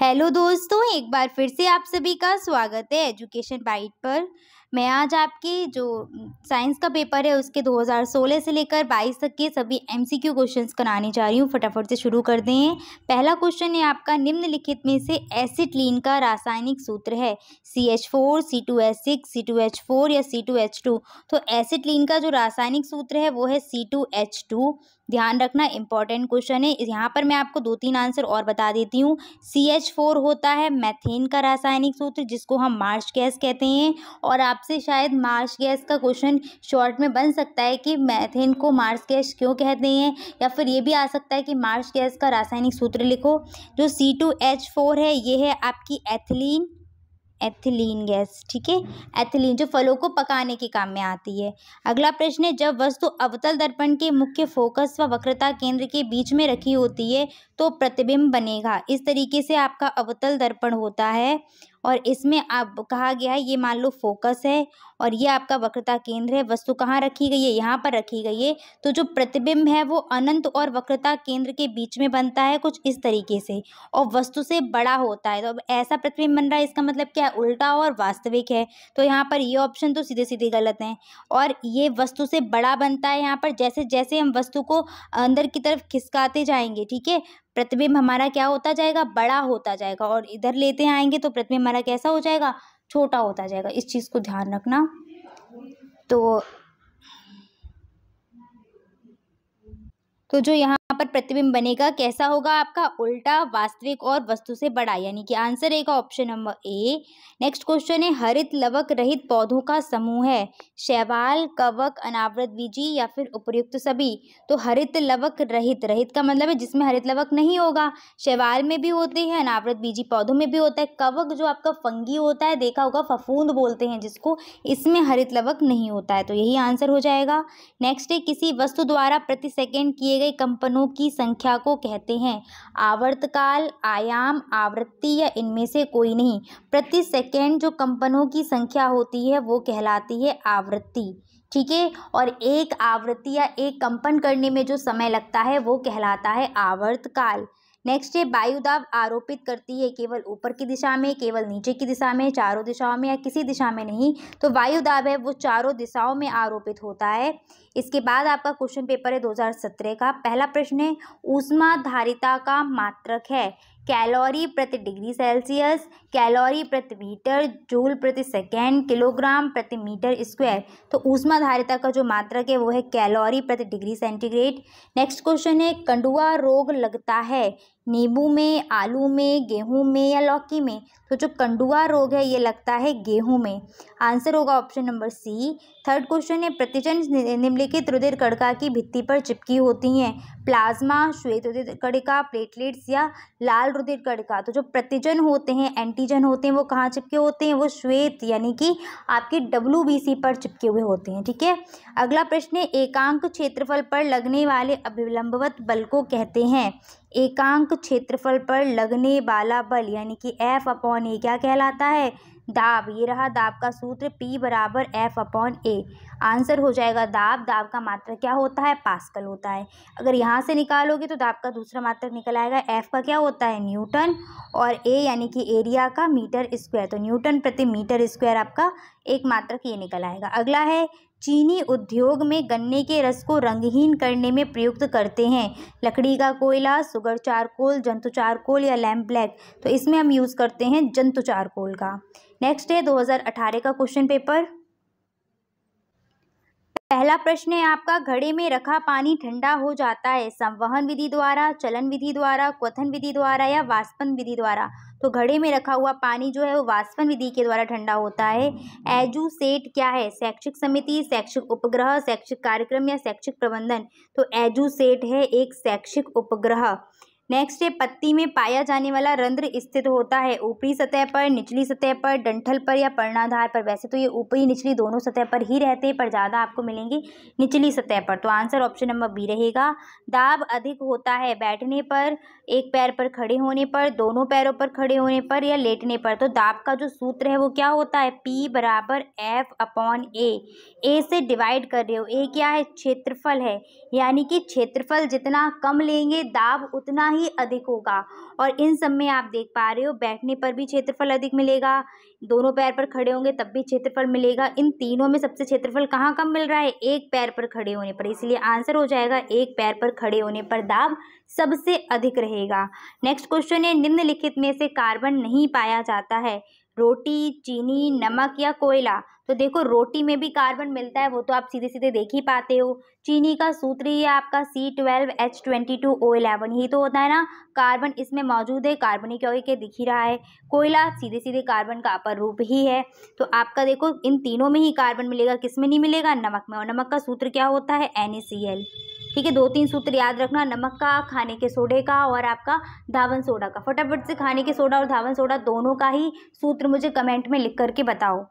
hello दोस्तों एक बार फिर से आप सभी का स्वागत है एजुकेशन बाइट पर मैं आज आपकी जो साइंस का पेपर है उसके 2016 से लेकर 22 तक के सभी एमसीक्यू क्वेश्चंस कराने जा रही हूँ फटाफट से शुरू करते हैं पहला क्वेश्चन है आपका निम्नलिखित में से एसिटलीन का रासायनिक सूत्र है C H four C two H six C two H four या सी टू एच टू तो एसिटलीन का जो रासायनिक सूत्र है वो है सी टू एच टू ध्यान रखना इंपॉर्टेंट क्वेश्चन है यहाँ पर मैं आपको दो तीन आंसर और बता देती हूँ सी एच फोर होता है मैथेन का रासायनिक सूत्र जिसको हम मार्च गैस कहते हैं और आप आपसे शायद मार्स गैस का क्वेश्चन शॉर्ट में बन सकता है कि मैथेन को मार्स गैस क्यों कहते हैं या फिर ये भी आ सकता है कि मार्स गैस का रासायनिक सूत्र लिखो जो सी टू एच फोर है ये है आपकी एथिलीन एथिलीन गैस ठीक है एथिलीन जो फलों को पकाने के काम में आती है अगला प्रश्न है जब वस्तु अवतल दर्पण के मुख्य फोकस व वक्रता केंद्र के बीच में रखी होती है तो प्रतिबिंब बनेगा इस तरीके से आपका अवतल दर्पण होता है और इसमें आप कहा गया है ये मान लो फोकस है और ये आपका वक्रता केंद्र है वस्तु कहाँ रखी गई है यहाँ पर रखी गई है तो जो प्रतिबिंब है वो अनंत और वक्रता केंद्र के बीच में बनता है कुछ इस तरीके से और वस्तु से बड़ा होता है तो अब ऐसा प्रतिबिंब बन रहा है इसका मतलब क्या है उल्टा और वास्तविक है तो यहाँ पर ये ऑप्शन तो सीधे सीधे गलत हैं और ये वस्तु से बड़ा बनता है यहाँ पर जैसे जैसे हम वस्तु को अंदर की तरफ खिसकाते जाएंगे ठीक है प्रतिबिंब हमारा क्या होता जाएगा बड़ा होता जाएगा और इधर लेते आएंगे तो प्रतिबिंब हमारा कैसा हो जाएगा छोटा होता जाएगा इस चीज़ को ध्यान रखना तो तो जो यहाँ यहाँ पर प्रतिबिंब बनेगा कैसा होगा आपका उल्टा वास्तविक और वस्तु से बड़ा यानी कि आंसर रहेगा option number A next question है हरित लवक रहित पौधों का समूह है शैवाल कवक अनावृत बीजी या फिर उपयुक्त सभी तो हरित लवक रहित रहित का मतलब है जिसमें हरित लवक नहीं होगा शैवाल में भी होते हैं अनावृत बीजी पौधों में भी होता है कवक जो आपका फंगी होता है देखा होगा फफूंद बोलते हैं जिसको इसमें हरित लवक नहीं होता है तो यही आंसर हो जाएगा नेक्स्ट है किसी वस्तु द्वारा प्रति सेकेंड किए गए कंपनों की संख्या को कहते हैं आवर्तकाल आयाम आवृत्ति या इनमें से कोई नहीं प्रति सेकेंड जो कंपनों की संख्या होती है वो कहलाती है आवृत्ति ठीक है और एक आवृत्ति या एक कंपन करने में जो समय लगता है वो कहलाता है आवर्तकाल नेक्स्ट है वायुदाब आरोपित करती है केवल ऊपर की दिशा में केवल नीचे की दिशा में चारों दिशाओं में या किसी दिशा में नहीं तो वायुदाब है वो चारों दिशाओं में आरोपित होता है इसके बाद आपका क्वेश्चन पेपर है 2017 का पहला प्रश्न है ऊष्मा धारिता का मात्रक है कैलोरी प्रति डिग्री सेल्सियस कैलोरी प्रति मीटर जूल प्रति सेकेंड किलोग्राम प्रति मीटर स्क्वायर तो ऊष्माधारिता का जो मात्रक है वो है कैलोरी प्रति डिग्री सेंटीग्रेड नेक्स्ट क्वेश्चन है कंडुआ रोग लगता है नींबू में आलू में गेहूं में या लौकी में तो जो कंडुआ रोग है ये लगता है गेहूं में आंसर होगा option number C third question है प्रतिजन निम्नलिखित रुधिर कड़का की भित्ति पर चिपकी होती हैं प्लाज्मा श्वेत रुधिर कड़का प्लेटलेट्स या लाल रुधिर कड़का तो जो प्रतिजन होते हैं एंटीजन होते हैं वो कहाँ चिपके होते हैं वो श्वेत यानी कि आपके डब्ल्यू पर चिपके हुए होते हैं ठीक है अगला प्रश्न है एकांक क्षेत्रफल पर लगने वाले अभिलंबवत बल को कहते हैं एकांक क्षेत्रफल पर लगने वाला बल यानी कि एफ अपॉन ए क्या कहलाता है दाब ये रहा दाब का सूत्र पी बराबर एफ अपॉन ए आंसर हो जाएगा दाब दाब का मात्रक क्या होता है पास्कल होता है अगर यहाँ से निकालोगे तो दाब का दूसरा मात्रक निकल आएगा एफ का क्या होता है न्यूटन और ए यानी कि एरिया का मीटर स्क्वायर तो न्यूटन प्रति मीटर स्क्वायर आपका एक मात्रक ये निकल आएगा अगला है चीनी उद्योग में गन्ने के रस को रंगहीन करने में प्रयुक्त करते हैं लकड़ी का कोयला सुगर चारकोल जंतु चारकोल या लैम्प ब्लैक तो इसमें हम यूज़ करते हैं जंतु चारकोल का नेक्स्ट है 2018 का क्वेश्चन पेपर पहला प्रश्न है आपका घड़े में रखा पानी ठंडा हो जाता है संवहन विधि द्वारा चलन विधि द्वारा क्वथन विधि द्वारा या वास्पन विधि द्वारा तो घड़े में रखा हुआ पानी जो है वो वाष्पन विधि के द्वारा ठंडा होता है एजुसेट क्या है शैक्षिक समिति शैक्षिक उपग्रह शैक्षिक कार्यक्रम या शैक्षिक प्रबंधन तो एजुसेट है एक शैक्षिक उपग्रह नेक्स्ट है पत्ती में पाया जाने वाला रंध्र स्थित होता है ऊपरी सतह पर निचली सतह पर डंठल पर या पर्णाधार पर वैसे तो ये ऊपरी निचली दोनों सतह पर ही रहते हैं पर ज़्यादा आपको मिलेंगे निचली सतह पर तो आंसर ऑप्शन नंबर बी रहेगा दाब अधिक होता है बैठने पर एक पैर पर खड़े होने पर दोनों पैरों पर खड़े होने पर या लेटने पर तो दाब का जो सूत्र है वो क्या होता है पी बराबर एफ अपॉन ए ए से डिवाइड कर रहे हो ए क्या है क्षेत्रफल है यानी कि क्षेत्रफल जितना कम लेंगे दाब उतना ही अधिक होगा और इन सब में आप देख पा रहे हो बैठने पर भी क्षेत्रफल अधिक मिलेगा दोनों पैर पर खड़े होंगे तब भी क्षेत्रफल मिलेगा इन तीनों में सबसे क्षेत्रफल कहाँ कम मिल रहा है एक पैर पर खड़े होने पर इसलिए आंसर हो जाएगा एक पैर पर खड़े होने पर दाब सबसे अधिक रहेगा नेक्स्ट क्वेश्चन है निम्नलिखित में से कार्बन नहीं पाया जाता है रोटी चीनी नमक या कोयला तो देखो रोटी में भी कार्बन मिलता है वो तो आप सीधे सीधे देख ही पाते हो चीनी का सूत्र ही है आपका C twelve H twenty two O eleven ही तो होता है ना कार्बन इसमें मौजूद है कार्बन ही क्योंकि के दिख ही रहा है कोयला सीधे सीधे कार्बन का अपर रूप ही है तो आपका देखो इन तीनों में ही कार्बन मिलेगा किस में नहीं मिलेगा नमक में और नमक का सूत्र क्या होता है एन ठीक है दो तीन सूत्र याद रखना नमक का खाने के सोडे का और आपका धावन सोडा का फटाफट से खाने के सोडा और धावन सोडा दोनों का ही सूत्र मुझे कमेंट में लिख करके बताओ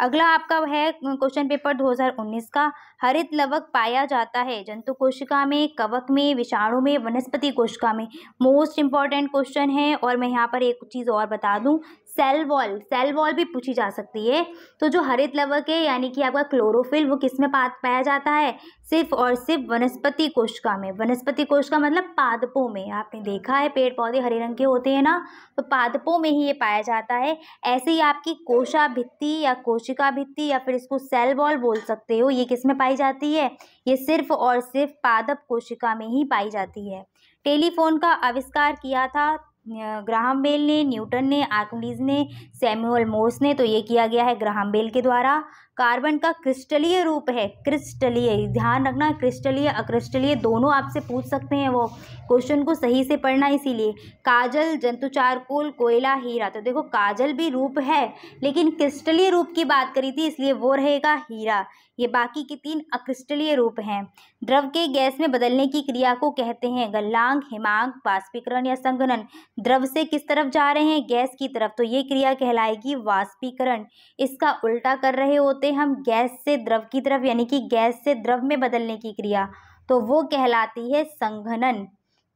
अगला आपका है क्वेश्चन पेपर 2019 का हरित लवक पाया जाता है जंतु कोशिका में कवक में विषाणु में वनस्पति कोशिका में मोस्ट इंपॉर्टेंट क्वेश्चन है और मैं यहाँ पर एक चीज़ और बता दूँ सेल वॉल सेल वॉल भी पूछी जा सकती है तो जो हरित लवक है यानी कि आपका क्लोरोफिल वो किस में पाया जाता है सिर्फ और सिर्फ वनस्पति कोशिका में वनस्पति कोशिका मतलब पादपों में आपने देखा है पेड़ पौधे हरे रंग के होते हैं ना तो पादपों में ही ये पाया जाता है ऐसे ही आपकी कोशा भित्ति या कोशिका भित्ति या फिर इसको सेल वॉल बोल सकते हो ये किस में पाई जाती है ये सिर्फ और सिर्फ पादप कोशिका में ही पाई जाती है टेलीफोन का आविष्कार किया था ग्राहम बेल ने न्यूटन ने आर्कमिडीज ने सैमुअल मोर्स ने तो ये किया गया है ग्राहम बेल के द्वारा कार्बन का क्रिस्टलीय रूप है क्रिस्टलीय ध्यान रखना क्रिस्टलीय अक्रिस्टलीय दोनों आपसे पूछ सकते हैं वो क्वेश्चन को सही से पढ़ना इसीलिए काजल जंतु चारकोल कोयला हीरा तो देखो काजल भी रूप है लेकिन क्रिस्टलीय रूप की बात करी थी इसलिए वो रहेगा हीरा ये बाकी के तीन अक्रिस्टलीय रूप हैं द्रव के गैस में बदलने की क्रिया को कहते हैं गल्लांग हिमांग वाष्पीकरण या संघनन द्रव से किस तरफ जा रहे हैं गैस की तरफ तो ये क्रिया कहलाएगी वाष्पीकरण इसका उल्टा कर रहे होते हम गैस से द्रव की तरफ यानी कि गैस से द्रव में बदलने की क्रिया तो वो कहलाती है संघनन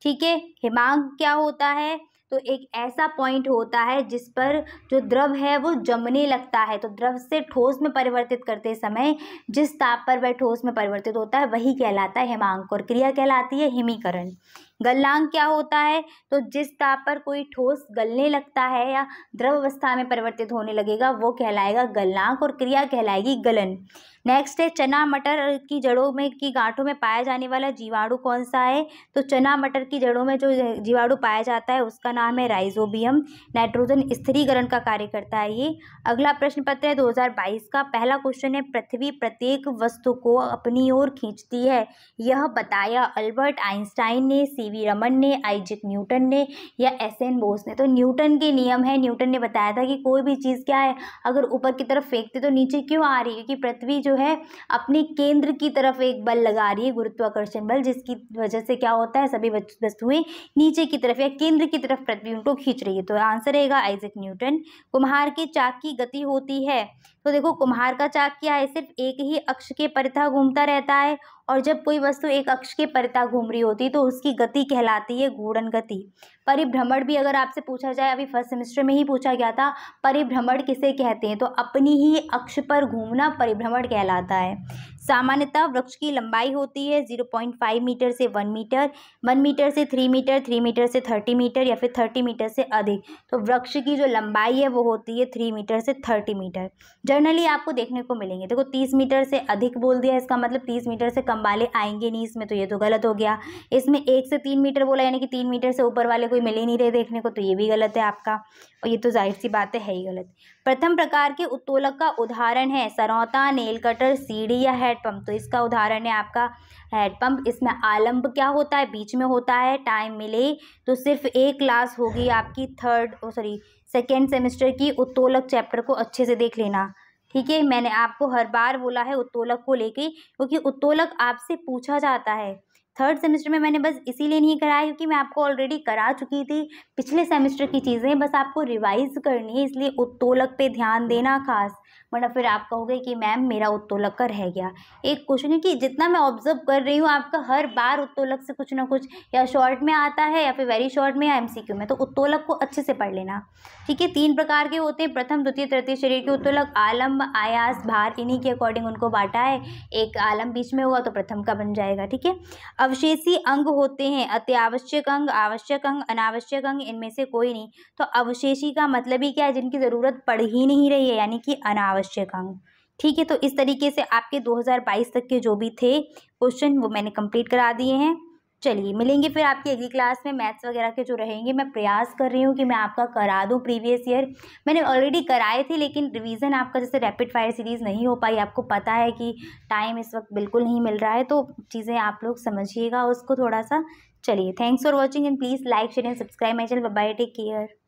ठीक है हिमांग क्या होता है तो एक ऐसा पॉइंट होता है जिस पर जो द्रव है वो जमने लगता है तो द्रव से ठोस में परिवर्तित करते समय जिस ताप पर वह ठोस में परिवर्तित होता है वही कहलाता है हिमांक और क्रिया कहलाती है हिमीकरण गलनांक क्या होता है तो जिस ताप पर कोई ठोस गलने लगता है या द्रव अवस्था में परिवर्तित होने लगेगा वो कहलाएगा गलनांक और क्रिया कहलाएगी गलन नेक्स्ट है चना मटर की जड़ों में की गांठों में पाया जाने वाला जीवाणु कौन सा है तो चना मटर की जड़ों में जो जीवाणु पाया जाता है उसका नाम है राइजोबियम नाइट्रोजन स्थिरीकरण का कार्य करता है ये अगला प्रश्न पत्र है दो का पहला क्वेश्चन है पृथ्वी प्रत्येक वस्तु को अपनी ओर खींचती है यह बताया अल्बर्ट आइंस्टाइन ने सी रमन ने आइजक न्यूटन ने या एस एन बोस ने तो न्यूटन के नियम है न्यूटन ने बताया था कि कोई भी चीज़ क्या है अगर ऊपर की तरफ फेंकते तो नीचे क्यों आ रही है क्योंकि पृथ्वी जो है अपने केंद्र की तरफ एक बल लगा रही है गुरुत्वाकर्षण बल जिसकी वजह से क्या होता है सभी वस्तुएं नीचे की तरफ या केंद्र की तरफ पृथ्वी उनको खींच रही है तो आंसर रहेगा आइजक न्यूटन कुम्हार के चाक की गति होती है तो देखो कुम्हार का चाक क्या है सिर्फ एक ही अक्ष के परिथा घूमता रहता है और जब कोई वस्तु एक अक्ष के परिथा घूम रही होती है तो उसकी गति कहलाती है घूर्णन गति परिभ्रमण भी अगर आपसे पूछा जाए अभी फर्स्ट सेमेस्टर में ही पूछा गया था परिभ्रमण किसे कहते हैं तो अपनी ही अक्ष पर घूमना परिभ्रमण कहलाता है सामान्यतः वृक्ष की लंबाई होती है जीरो पॉइंट फाइव मीटर से वन मीटर वन मीटर से थ्री मीटर थ्री मीटर से थर्टी मीटर या फिर थर्टी मीटर से अधिक तो वृक्ष की जो लंबाई है वो होती है थ्री मीटर से थर्टी मीटर जनरली आपको देखने को मिलेंगे देखो तीस मीटर से अधिक बोल दिया इसका मतलब तीस मीटर से कम वाले आएंगे नहीं इसमें तो ये तो गलत हो गया इसमें एक से तीन मीटर बोला यानी कि तीन मीटर से ऊपर वाले कोई मिल ही नहीं रहे देखने को तो ये भी गलत है आपका और ये तो जाहिर सी बात है ही गलत प्रथम प्रकार के उत्तोलक का उदाहरण है सरौता नेल कटर सीढ़ी या हैडपम्प तो इसका उदाहरण है आपका हैडपम्प इसमें आलम्ब क्या होता है बीच में होता है टाइम मिले तो सिर्फ एक क्लास होगी आपकी third oh sorry second semester की उत्तोलक चैप्टर को अच्छे से देख लेना ठीक है मैंने आपको हर बार बोला है उत्तोलक को लेके क्योंकि उत्तोलक आपसे पूछा जाता है थर्ड सेमेस्टर में मैंने बस इसीलिए नहीं कराया क्योंकि मैं आपको ऑलरेडी करा चुकी थी पिछले सेमेस्टर की चीज़ें बस आपको रिवाइज करनी है इसलिए उत्तोलक पे ध्यान देना खास वरना फिर आप कहोगे कि मैम मेरा उत्तोलक का रह गया एक क्वेश्चन है कि जितना मैं ऑब्जर्व कर रही हूँ आपका हर बार उत्तोलक से कुछ ना कुछ या शॉर्ट में आता है या फिर वेरी शॉर्ट में या एम में तो उत्तोलक को अच्छे से पढ़ लेना ठीक है तीन प्रकार के होते हैं प्रथम द्वितीय तृतीय शरीर के उत्तोलक आलम्ब आयास भार इन्हीं के अकॉर्डिंग उनको बांटा है एक आलम बीच में होगा तो प्रथम का बन जाएगा ठीक है अवशेषी अंग होते हैं अत्यावश्यक अंग आवश्यक अंग अनावश्यक अंग इनमें से कोई नहीं तो अवशेषी का मतलब ही क्या है जिनकी ज़रूरत पड़ ही नहीं रही है यानी कि अनावश्यक अंग ठीक है तो इस तरीके से आपके 2022 तक के जो भी थे क्वेश्चन वो मैंने कंप्लीट करा दिए हैं चलिए मिलेंगे फिर आपकी अगली क्लास में मैथ्स वगैरह के जो रहेंगे मैं प्रयास कर रही हूँ कि मैं आपका करा दूँ प्रीवियस ईयर मैंने ऑलरेडी कराए थे लेकिन रिवीजन आपका जैसे रैपिड फायर सीरीज़ नहीं हो पाई आपको पता है कि टाइम इस वक्त बिल्कुल नहीं मिल रहा है तो चीज़ें आप लोग समझिएगा उसको थोड़ा सा चलिए thanks for watching and please like share and subscribe my channel bye take care